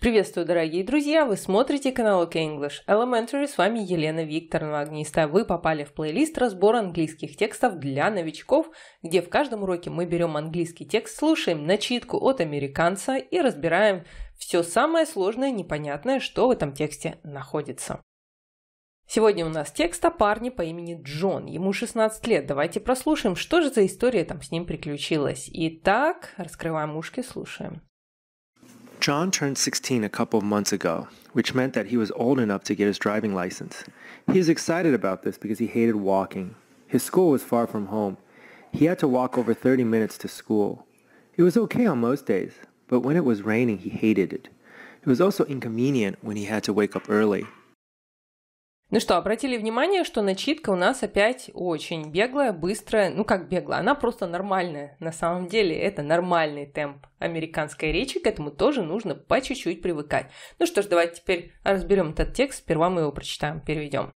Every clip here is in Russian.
Приветствую, дорогие друзья! Вы смотрите канал OK English Elementary, с вами Елена Викторовна Огниста. Вы попали в плейлист «Разбор английских текстов для новичков», где в каждом уроке мы берем английский текст, слушаем начитку от американца и разбираем все самое сложное, непонятное, что в этом тексте находится. Сегодня у нас текст о парне по имени Джон. Ему 16 лет. Давайте прослушаем, что же за история там с ним приключилась. Итак, раскрываем ушки, слушаем. John turned 16 a couple of months ago, which meant that he was old enough to get his driving license. He was excited about this because he hated walking. His school was far from home. He had to walk over 30 minutes to school. It was okay on most days, but when it was raining, he hated it. It was also inconvenient when he had to wake up early. Ну что, обратили внимание, что начитка у нас опять очень беглая, быстрая. Ну как беглая, она просто нормальная. На самом деле это нормальный темп американской речи, к этому тоже нужно по чуть-чуть привыкать. Ну что ж, давайте теперь разберем этот текст. Сперва мы его прочитаем, переведем.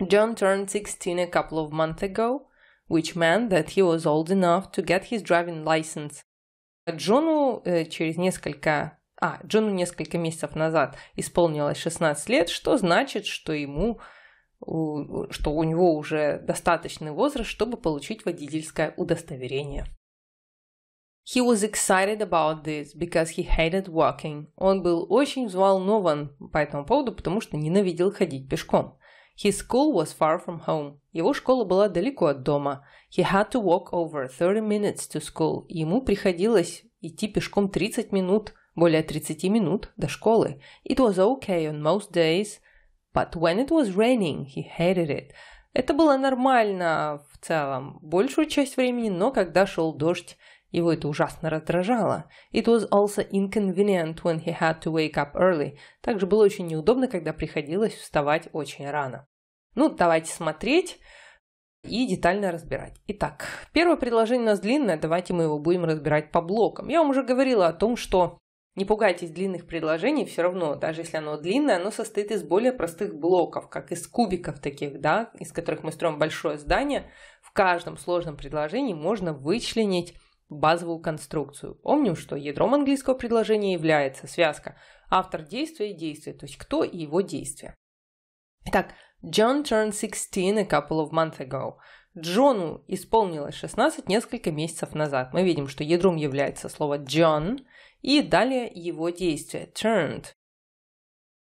John turned 16 a couple of months ago, which meant that he was old enough to get his driving license. Джону э, через несколько а, Джону несколько месяцев назад исполнилось 16 лет, что значит, что ему что у него уже достаточный возраст, чтобы получить водительское удостоверение. He was excited about this because he hated walking. Он был очень взволнован по этому поводу, потому что ненавидел ходить пешком. His school was far from home. Его школа была далеко от дома. He had to walk over 30 minutes to school. Ему приходилось идти пешком 30 минут более 30 минут до школы. It was okay on most days, but when it was raining, he hated it. Это было нормально в целом, большую часть времени, но когда шел дождь, его это ужасно раздражало. It was also inconvenient when he had to wake up early. Также было очень неудобно, когда приходилось вставать очень рано. Ну, давайте смотреть и детально разбирать. Итак, первое предложение у нас длинное, давайте мы его будем разбирать по блокам. Я вам уже говорила о том, что не пугайтесь длинных предложений, все равно, даже если оно длинное, оно состоит из более простых блоков, как из кубиков таких, да, из которых мы строим большое здание. В каждом сложном предложении можно вычленить базовую конструкцию. Помним, что ядром английского предложения является связка автор действия и действие, то есть кто и его действие. Итак, John turned 16 a couple of months ago. Джону исполнилось 16 несколько месяцев назад. Мы видим, что ядром является слово John, и далее его действие – turned.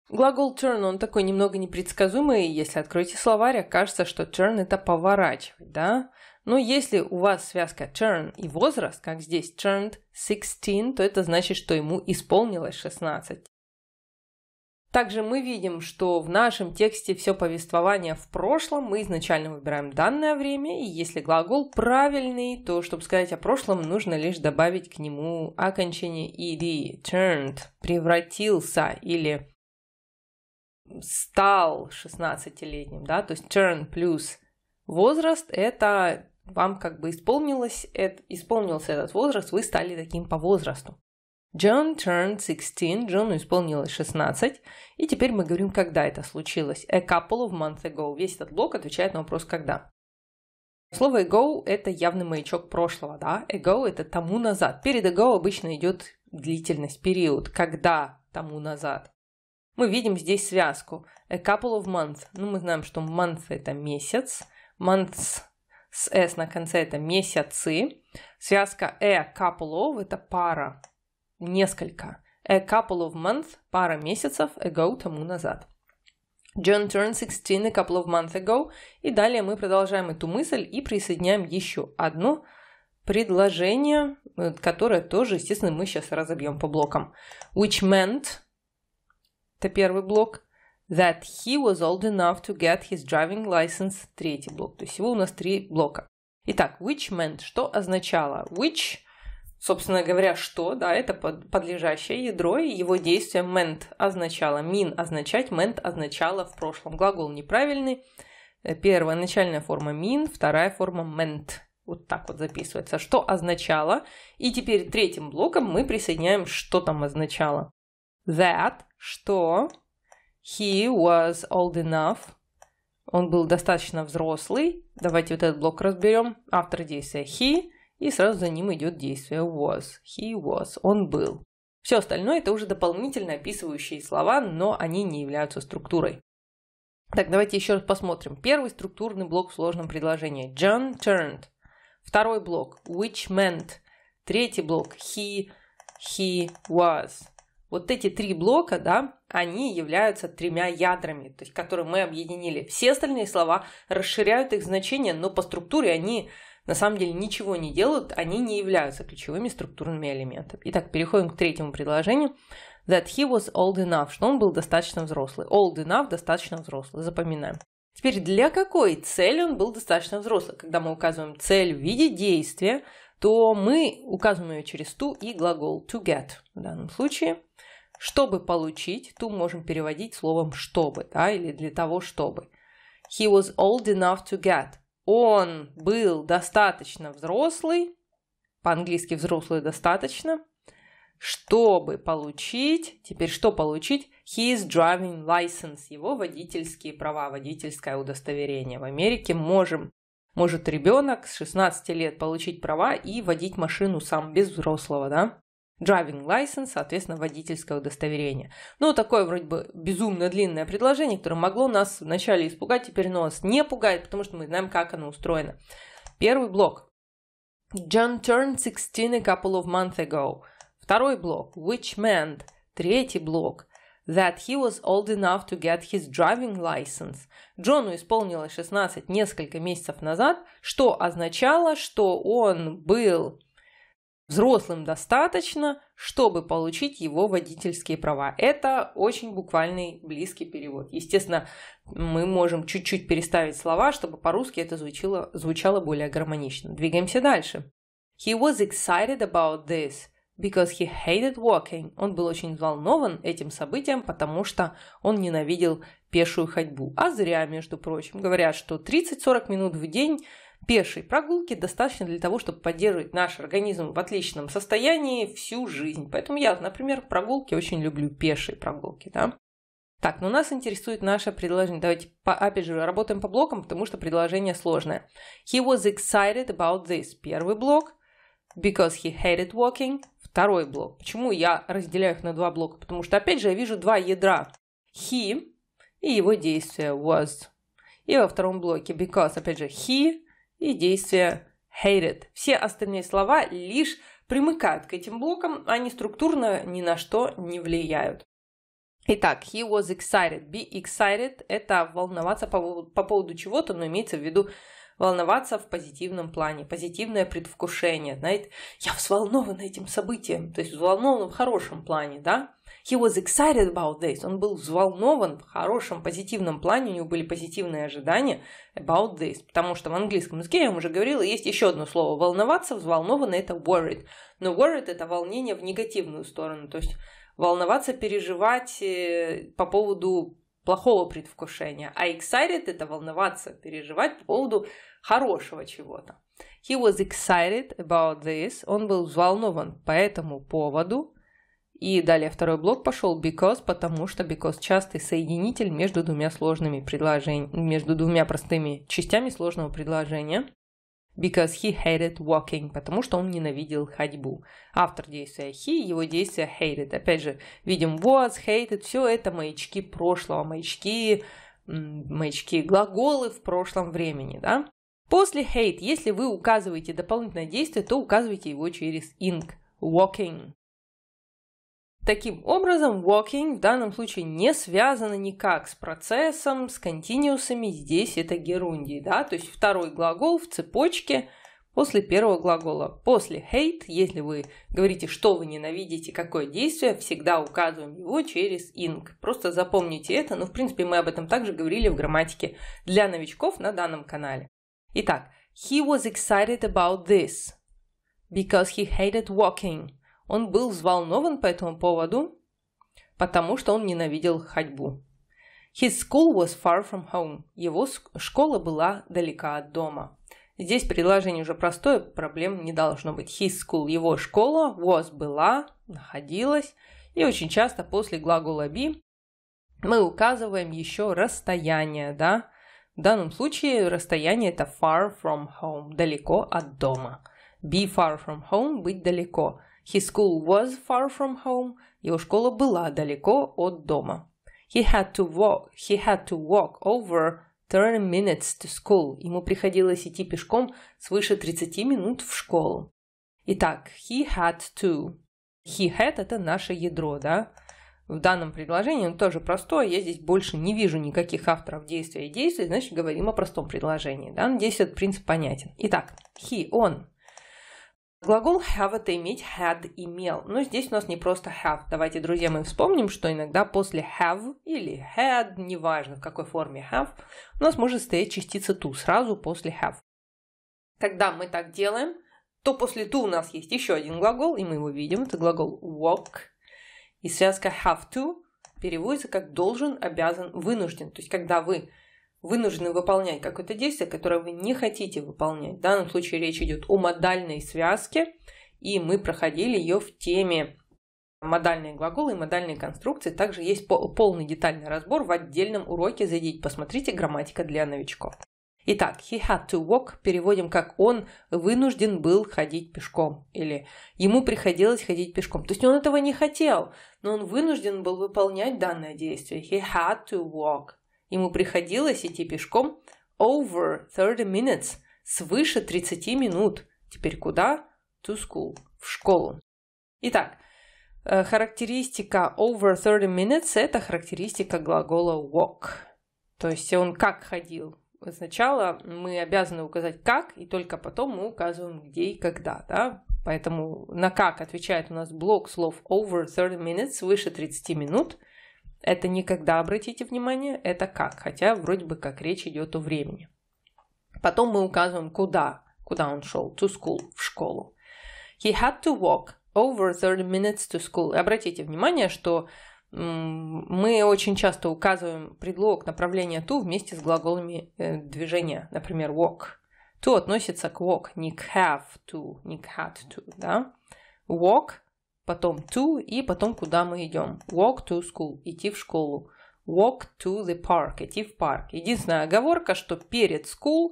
Глагол turn, он такой немного непредсказуемый, если откроете словарь, окажется, что turn – это поворачивать, да? Но если у вас связка turn и возраст, как здесь turned 16, то это значит, что ему исполнилось 16. Также мы видим, что в нашем тексте все повествование в прошлом, мы изначально выбираем данное время, и если глагол правильный, то чтобы сказать о прошлом, нужно лишь добавить к нему окончание ed, turned, превратился или стал 16-летним, да, то есть turn плюс возраст – это вам как бы исполнилось, это, исполнился этот возраст, вы стали таким по возрасту. Джон turned 16, Джону исполнилось 16, и теперь мы говорим, когда это случилось. A couple of months ago. Весь этот блок отвечает на вопрос «когда». Слово ago – это явный маячок прошлого, да? Ago – это тому назад. Перед ago обычно идет длительность, период, когда тому назад. Мы видим здесь связку. A couple of months. Ну, мы знаем, что month – это месяц. Months с S на конце – это месяцы. Связка a couple of – это пара несколько. A couple of months, пара месяцев ago, тому назад. John turned 16 a couple of months ago. И далее мы продолжаем эту мысль и присоединяем еще одно предложение, которое тоже, естественно, мы сейчас разобьем по блокам. Which meant, это первый блок, that he was old enough to get his driving license, третий блок. То есть всего у нас три блока. Итак, which meant, что означало? Which Собственно говоря, что, да, это под, подлежащее ядро, и его действие meant означало, mean означать, meant означало в прошлом. Глагол неправильный, э, первая начальная форма mean, вторая форма meant. Вот так вот записывается, что означало. И теперь третьим блоком мы присоединяем, что там означало. That, что he was old enough, он был достаточно взрослый. Давайте вот этот блок разберем. Автор действия he – и сразу за ним идет действие was, he was, он был. Все остальное это уже дополнительно описывающие слова, но они не являются структурой. Так, давайте еще раз посмотрим. Первый структурный блок в сложном предложении. John turned. Второй блок. Which meant. Третий блок. He, he was. Вот эти три блока, да, они являются тремя ядрами, то есть которые мы объединили. Все остальные слова расширяют их значение, но по структуре они на самом деле ничего не делают, они не являются ключевыми структурными элементами. Итак, переходим к третьему предложению. That he was old enough, что он был достаточно взрослый. Old enough – достаточно взрослый, запоминаем. Теперь, для какой цели он был достаточно взрослый? Когда мы указываем цель в виде действия, то мы указываем ее через to и глагол to get в данном случае. Чтобы получить, ту можем переводить словом чтобы, да, или для того чтобы. He was old enough to get он был достаточно взрослый, по-английски взрослый достаточно, чтобы получить, теперь что получить? His driving license, его водительские права, водительское удостоверение. В Америке можем, может ребенок с 16 лет получить права и водить машину сам без взрослого, да? Driving license, соответственно, водительское удостоверение. Ну, такое вроде бы безумно длинное предложение, которое могло нас вначале испугать, теперь нас не пугает, потому что мы знаем, как оно устроено. Первый блок. John turned 16 a couple of months ago. Второй блок. Which meant. Третий блок. That he was old enough to get his driving license. Джону исполнилось 16 несколько месяцев назад, что означало, что он был Взрослым достаточно, чтобы получить его водительские права. Это очень буквальный близкий перевод. Естественно, мы можем чуть-чуть переставить слова, чтобы по-русски это звучало, звучало более гармонично. Двигаемся дальше. He was excited about this because he hated walking. Он был очень взволнован этим событием, потому что он ненавидел пешую ходьбу. А зря, между прочим, говорят, что 30-40 минут в день Пешей прогулки достаточно для того, чтобы поддерживать наш организм в отличном состоянии всю жизнь. Поэтому я, например, прогулки очень люблю, пешие прогулки. Да? Так, но ну, нас интересует наше предложение. Давайте, по, опять же, работаем по блокам, потому что предложение сложное. He was excited about this. Первый блок. Because he hated walking. Второй блок. Почему я разделяю их на два блока? Потому что, опять же, я вижу два ядра. He и его действие was. И во втором блоке because, опять же, he и действие hated. Все остальные слова лишь примыкают к этим блокам, они структурно ни на что не влияют. Итак, he was excited. Be excited – это волноваться по, по поводу чего-то, но имеется в виду волноваться в позитивном плане, позитивное предвкушение, знаете, я взволнован этим событием, то есть взволнован в хорошем плане, да, He was excited about this. Он был взволнован в хорошем, позитивном плане, у него были позитивные ожидания about this. Потому что в английском языке, я вам уже говорила, есть еще одно слово «волноваться», взволнованно – это worried. Но worried – это волнение в негативную сторону, то есть волноваться, переживать э, по поводу плохого предвкушения, а excited – это волноваться, переживать по поводу хорошего чего-то. He was excited about this. Он был взволнован по этому поводу. И далее второй блок пошел because, потому что because частый соединитель между двумя сложными предложениями, между двумя простыми частями сложного предложения because he hated walking, потому что он ненавидел ходьбу. Автор действия he, его действие hated. Опять же, видим was, hated, все это маячки прошлого, маячки, маячки глаголы в прошлом времени, да? После hate, если вы указываете дополнительное действие, то указывайте его через ing, walking. Таким образом, walking в данном случае не связано никак с процессом, с континуусами, здесь это герундий, да, то есть второй глагол в цепочке после первого глагола. После hate, если вы говорите, что вы ненавидите, какое действие, всегда указываем его через ing. Просто запомните это, но в принципе мы об этом также говорили в грамматике для новичков на данном канале. Итак, he was excited about this because he hated walking. Он был взволнован по этому поводу, потому что он ненавидел ходьбу. His school was far from home. Его школа была далека от дома. Здесь предложение уже простое, проблем не должно быть. His school, его школа, was, была, находилась. И очень часто после глагола be мы указываем еще расстояние, да. В данном случае расстояние это far from home, далеко от дома. Be far from home, быть далеко. His school was far from home. Его школа была далеко от дома. He had to walk, he had to walk over 30 minutes to school. Ему приходилось идти пешком свыше 30 минут в школу. Итак, he had to. He had – это наше ядро, да? В данном предложении он тоже простой. Я здесь больше не вижу никаких авторов действия и действий, значит, говорим о простом предложении. Да? Надеюсь, этот принцип понятен. Итак, he – он. Глагол have – это иметь, had – имел. Но здесь у нас не просто have. Давайте, друзья, мы вспомним, что иногда после have или had, неважно в какой форме have, у нас может стоять частица to сразу после have. Когда мы так делаем, то после to у нас есть еще один глагол, и мы его видим. Это глагол walk. И связка have to переводится как должен, обязан, вынужден. То есть, когда вы вынуждены выполнять какое-то действие, которое вы не хотите выполнять. В данном случае речь идет о модальной связке, и мы проходили ее в теме модальные глаголы и модальные конструкции. Также есть полный детальный разбор в отдельном уроке. Зайдите, посмотрите «Грамматика для новичков». Итак, he had to walk переводим как он вынужден был ходить пешком или ему приходилось ходить пешком. То есть он этого не хотел, но он вынужден был выполнять данное действие. He had to walk. Ему приходилось идти пешком over 30 minutes, свыше 30 минут. Теперь куда? To school, в школу. Итак, э, характеристика over 30 minutes – это характеристика глагола walk. То есть он как ходил. Сначала мы обязаны указать как, и только потом мы указываем где и когда. Да? Поэтому на как отвечает у нас блок слов over 30 minutes, выше 30 минут. Это никогда обратите внимание, это как, хотя вроде бы как речь идет о времени. Потом мы указываем куда, куда он шел, to school, в школу. He had to walk over 30 minutes to school. И обратите внимание, что мы очень часто указываем предлог направления to вместе с глаголами э, движения, например, walk. To относится к walk, не к have to, не к had to, да? Walk потом to и потом куда мы идем. Walk to school, идти в школу. Walk to the park, идти в парк. Единственная оговорка, что перед school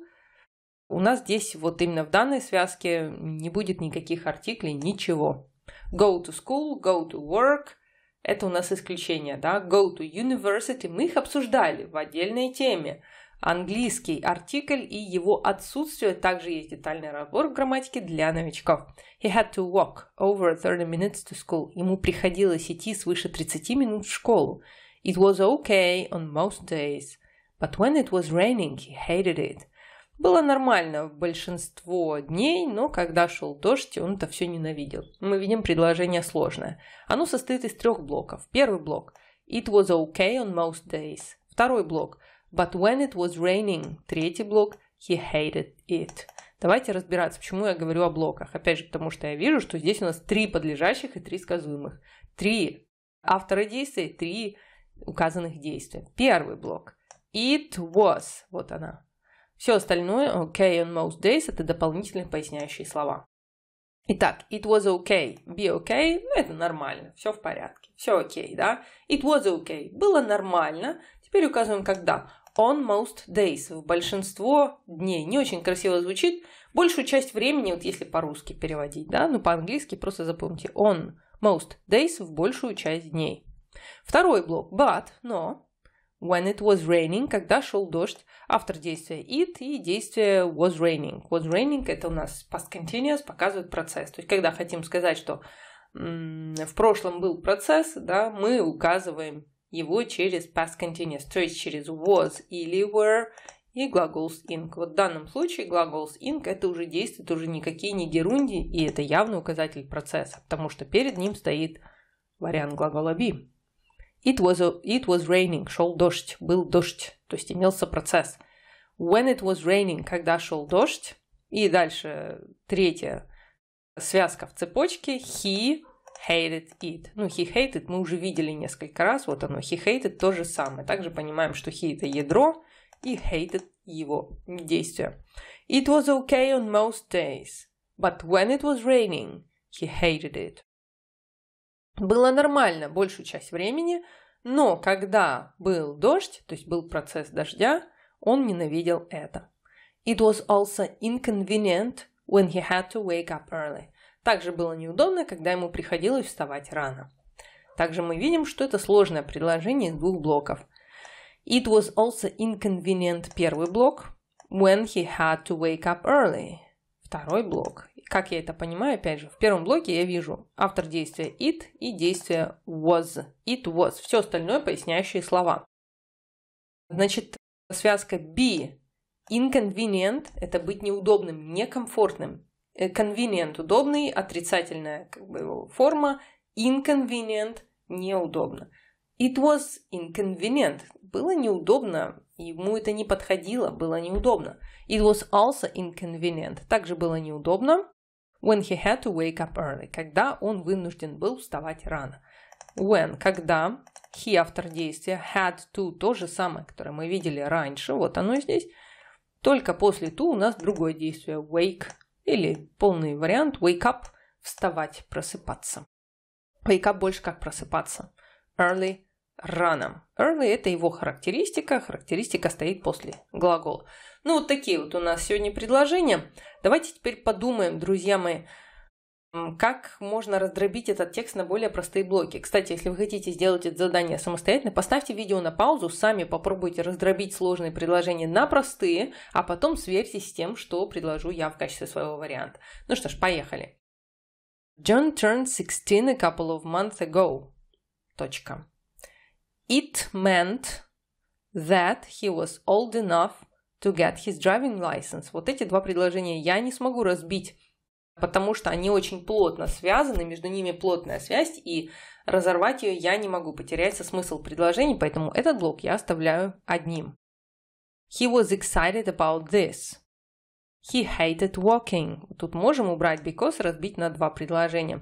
у нас здесь вот именно в данной связке не будет никаких артиклей, ничего. Go to school, go to work – это у нас исключение, да. Go to university – мы их обсуждали в отдельной теме – английский артикль и его отсутствие. Также есть детальный разбор в грамматике для новичков. He had to walk over 30 minutes to school. Ему приходилось идти свыше 30 минут в школу. It was okay on most days, but when it was raining, he hated it. Было нормально в большинство дней, но когда шел дождь, он это все ненавидел. Мы видим предложение сложное. Оно состоит из трех блоков. Первый блок – it was okay on most days. Второй блок – But when it was raining, третий блок, he hated it. Давайте разбираться, почему я говорю о блоках. Опять же, потому что я вижу, что здесь у нас три подлежащих и три сказуемых. Три автора действий, три указанных действия. Первый блок. It was. Вот она. Все остальное, okay on most days, это дополнительные поясняющие слова. Итак, it was okay, be okay, ну это нормально, все в порядке, все окей, okay, да? It was okay, было нормально, теперь указываем когда on most days, в большинство дней. Не очень красиво звучит. Большую часть времени, вот если по-русски переводить, да, ну по-английски просто запомните, on most days в большую часть дней. Второй блок, but, но, when it was raining, когда шел дождь, автор действия it и действие was raining. Was raining это у нас past continuous, показывает процесс. То есть, когда хотим сказать, что в прошлом был процесс, да, мы указываем его через past continuous, то есть через was или were и глагол с Вот в данном случае глагол с это уже действует уже никакие не герунди, и это явный указатель процесса, потому что перед ним стоит вариант глагола be. It was, a, it was raining, шел дождь, был дождь, то есть имелся процесс. When it was raining, когда шел дождь. И дальше третья связка в цепочке. He hated it. Ну, he hated мы уже видели несколько раз, вот оно, he hated то же самое. Также понимаем, что he это ядро и hated его действие. It was okay on most days, but when it was raining, he hated it. Было нормально большую часть времени, но когда был дождь, то есть был процесс дождя, он ненавидел это. It was also inconvenient when he had to wake up early. Также было неудобно, когда ему приходилось вставать рано. Также мы видим, что это сложное предложение из двух блоков. It was also inconvenient первый блок when he had to wake up early. Второй блок. Как я это понимаю, опять же, в первом блоке я вижу автор действия it и действие was. It was. Все остальное поясняющие слова. Значит, связка be inconvenient – это быть неудобным, некомфортным. Э, convenient – удобный, отрицательная как бы, его форма. Inconvenient – неудобно. It was inconvenient. Было неудобно, ему это не подходило, было неудобно. It was also inconvenient. Также было неудобно. When he had to wake up early. Когда он вынужден был вставать рано. When – когда. He – автор действия. Had to – то же самое, которое мы видели раньше. Вот оно здесь. Только после to у нас другое действие – wake или полный вариант wake up – вставать, просыпаться. Wake up больше как просыпаться. Early – рано. Early – это его характеристика, характеристика стоит после глагола. Ну вот такие вот у нас сегодня предложения. Давайте теперь подумаем, друзья мои, как можно раздробить этот текст на более простые блоки. Кстати, если вы хотите сделать это задание самостоятельно, поставьте видео на паузу, сами попробуйте раздробить сложные предложения на простые, а потом сверьтесь с тем, что предложу я в качестве своего варианта. Ну что ж, поехали. John turned 16 a couple of months ago. Точка. It meant that he was old enough to get his driving license. Вот эти два предложения я не смогу разбить потому что они очень плотно связаны, между ними плотная связь, и разорвать ее я не могу, потеряется смысл предложений, поэтому этот блок я оставляю одним. He was excited about this. He hated walking. Тут можем убрать because, разбить на два предложения.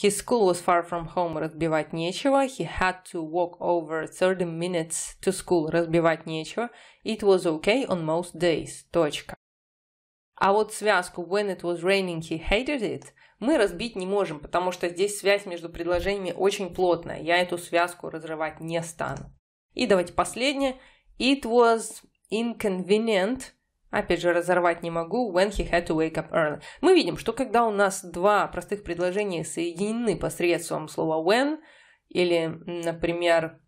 His school was far from home. Разбивать нечего. He had to walk over 30 minutes to school. Разбивать нечего. It was okay on most days. Точка. А вот связку «When it was raining, he hated it» мы разбить не можем, потому что здесь связь между предложениями очень плотная. Я эту связку разрывать не стану. И давайте последнее. It was inconvenient. Опять же, разорвать не могу. When he had to wake up early. Мы видим, что когда у нас два простых предложения соединены посредством слова when или, например,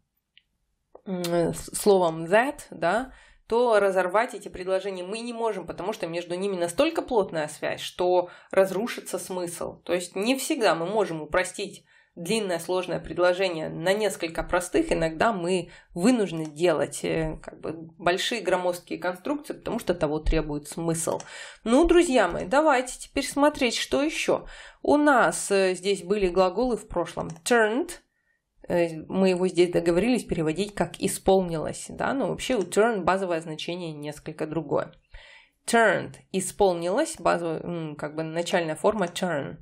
словом that, да, то разорвать эти предложения мы не можем, потому что между ними настолько плотная связь, что разрушится смысл. То есть не всегда мы можем упростить длинное сложное предложение на несколько простых, иногда мы вынуждены делать э, как бы, большие громоздкие конструкции, потому что того требует смысл. Ну, друзья мои, давайте теперь смотреть, что еще. У нас э, здесь были глаголы в прошлом turned – Э, мы его здесь договорились переводить как «исполнилось», да, но ну, вообще у turn базовое значение несколько другое. Turned – исполнилось, базовая, как бы начальная форма turn.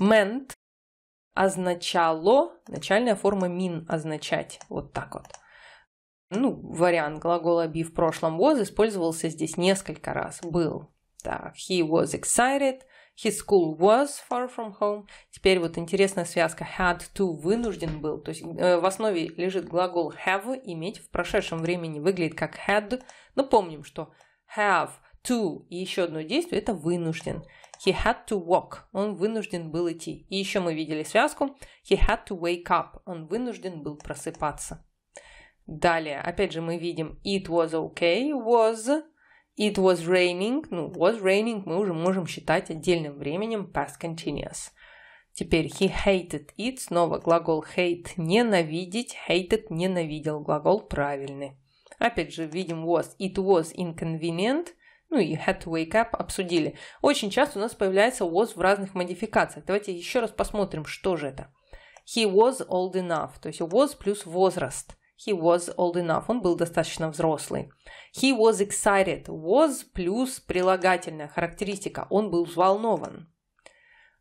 Meant – означало, начальная форма mean – означать, вот так вот. Ну, вариант глагола be в прошлом was использовался здесь несколько раз. Был. Так, he was excited – His school was far from home. Теперь вот интересная связка had to вынужден был. То есть э, в основе лежит глагол have иметь в прошедшем времени выглядит как had. Но помним, что have to и еще одно действие это вынужден. He had to walk. Он вынужден был идти. И еще мы видели связку. He had to wake up. Он вынужден был просыпаться. Далее, опять же, мы видим it was okay, was It was raining, ну, was raining мы уже можем считать отдельным временем past continuous. Теперь he hated it, снова глагол hate – ненавидеть, hated – ненавидел, глагол правильный. Опять же, видим was, it was inconvenient, ну и had to wake up обсудили. Очень часто у нас появляется was в разных модификациях. Давайте еще раз посмотрим, что же это. He was old enough, то есть was плюс возраст – He was old enough. Он был достаточно взрослый. He was excited. Was плюс прилагательная характеристика. Он был взволнован.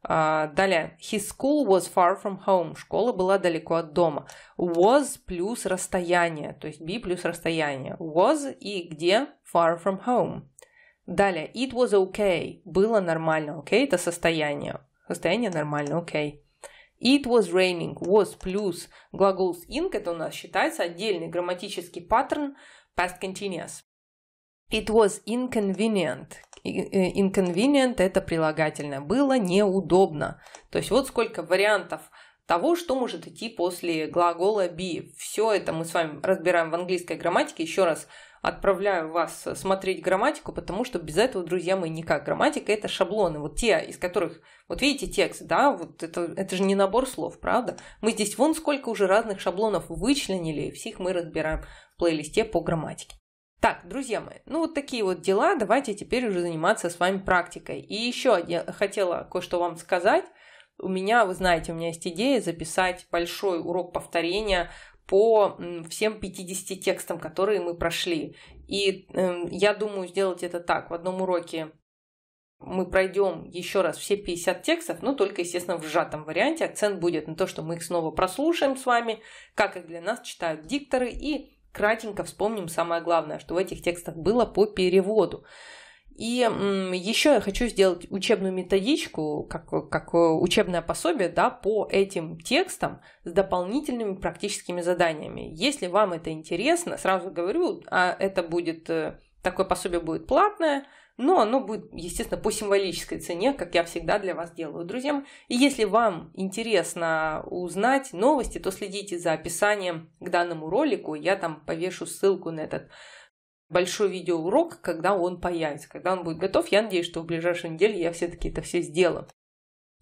Uh, далее. His school was far from home. Школа была далеко от дома. Was плюс расстояние. То есть be плюс расстояние. Was и где? Far from home. Далее. It was okay. Было нормально. Okay – это состояние. Состояние нормально. Okay. It was raining, was плюс глагол с ing, это у нас считается отдельный грамматический паттерн past continuous. It was inconvenient. Э, inconvenient – это прилагательное. Было неудобно. То есть вот сколько вариантов – того, что может идти после глагола be. Все это мы с вами разбираем в английской грамматике. Еще раз отправляю вас смотреть грамматику, потому что без этого, друзья мои, никак. Грамматика – это шаблоны, вот те, из которых, вот видите текст, да, вот это, это же не набор слов, правда? Мы здесь вон сколько уже разных шаблонов вычленили, и всех мы разбираем в плейлисте по грамматике. Так, друзья мои, ну вот такие вот дела, давайте теперь уже заниматься с вами практикой. И еще я хотела кое-что вам сказать. У меня, вы знаете, у меня есть идея записать большой урок повторения по всем 50 текстам, которые мы прошли. И э, я думаю сделать это так. В одном уроке мы пройдем еще раз все 50 текстов, но только, естественно, в сжатом варианте. Акцент будет на то, что мы их снова прослушаем с вами, как их для нас читают дикторы, и кратенько вспомним самое главное, что в этих текстах было по переводу. И еще я хочу сделать учебную методичку, как, как учебное пособие да, по этим текстам с дополнительными практическими заданиями. Если вам это интересно, сразу говорю, а это будет э, такое пособие будет платное, но оно будет, естественно, по символической цене, как я всегда для вас делаю, друзья. И если вам интересно узнать новости, то следите за описанием к данному ролику. Я там повешу ссылку на этот большой видеоурок, когда он появится, когда он будет готов. Я надеюсь, что в ближайшую неделю я все-таки это все сделаю.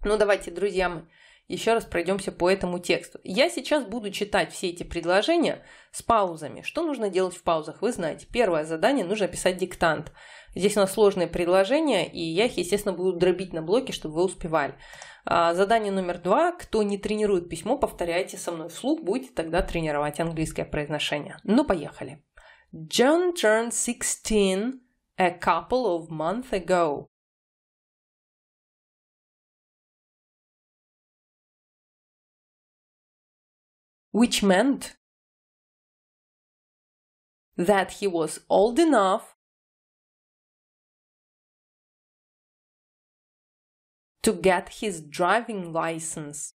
Ну, давайте, друзья мои, еще раз пройдемся по этому тексту. Я сейчас буду читать все эти предложения с паузами. Что нужно делать в паузах, вы знаете. Первое задание – нужно писать диктант. Здесь у нас сложные предложения, и я их, естественно, буду дробить на блоки, чтобы вы успевали. А, задание номер два. Кто не тренирует письмо, повторяйте со мной вслух, будете тогда тренировать английское произношение. Ну, поехали. John turned 16 a couple of months ago. Which meant that he was old enough to get his driving license.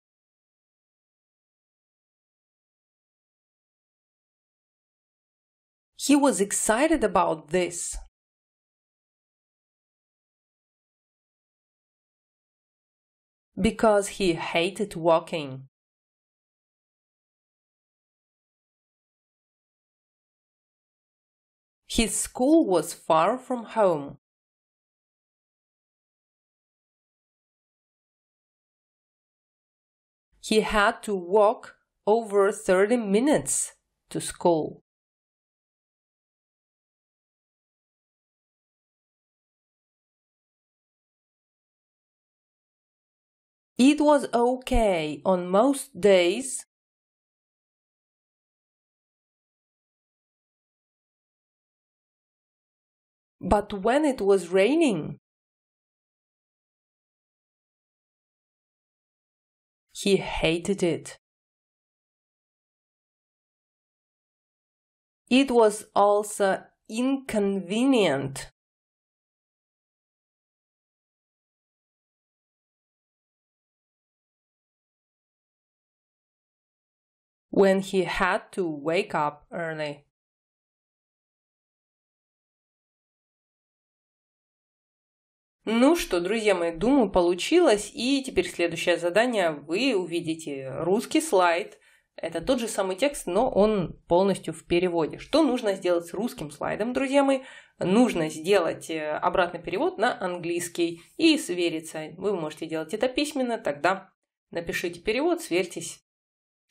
He was excited about this. Because he hated walking. His school was far from home. He had to walk over 30 minutes to school. It was okay on most days. But when it was raining, he hated it. It was also inconvenient. when he had to wake up early. Ну что, друзья мои, думаю, получилось. И теперь следующее задание. Вы увидите русский слайд. Это тот же самый текст, но он полностью в переводе. Что нужно сделать с русским слайдом, друзья мои? Нужно сделать э, обратный перевод на английский и свериться. Вы можете делать это письменно, тогда напишите перевод, сверьтесь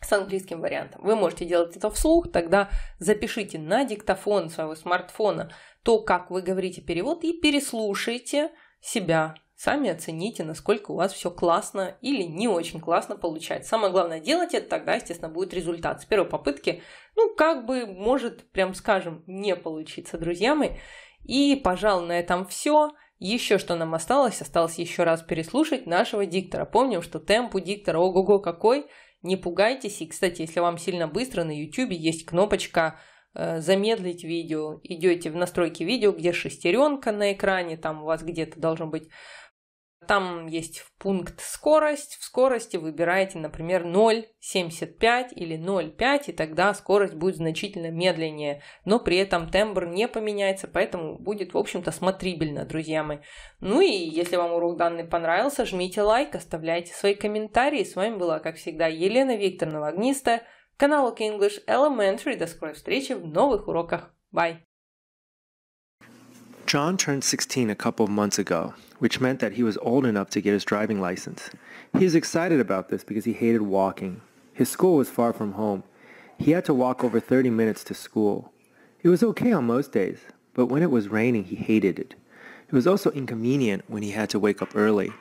с английским вариантом. Вы можете делать это вслух, тогда запишите на диктофон своего смартфона то, как вы говорите перевод, и переслушайте себя. Сами оцените, насколько у вас все классно или не очень классно получается. Самое главное делать это, тогда, естественно, будет результат. С первой попытки, ну, как бы, может, прям скажем, не получиться, друзья мои. И, пожалуй, на этом все. Еще что нам осталось, осталось еще раз переслушать нашего диктора. Помним, что темп у диктора ого-го какой – не пугайтесь. И, кстати, если вам сильно быстро, на YouTube есть кнопочка э, замедлить видео. Идете в настройки видео, где шестеренка на экране, там у вас где-то должно быть там есть в пункт скорость. В скорости выбираете, например, 0,75 или 0,5, и тогда скорость будет значительно медленнее. Но при этом тембр не поменяется, поэтому будет, в общем-то, смотрибельно, друзья мои. Ну и если вам урок данный понравился, жмите лайк, оставляйте свои комментарии. С вами была, как всегда, Елена Викторовна Вагниста, канал OK English Elementary. До скорой встречи в новых уроках. Bye! John turned 16 a couple of months ago. which meant that he was old enough to get his driving license. He was excited about this because he hated walking. His school was far from home. He had to walk over 30 minutes to school. It was okay on most days, but when it was raining, he hated it. It was also inconvenient when he had to wake up early.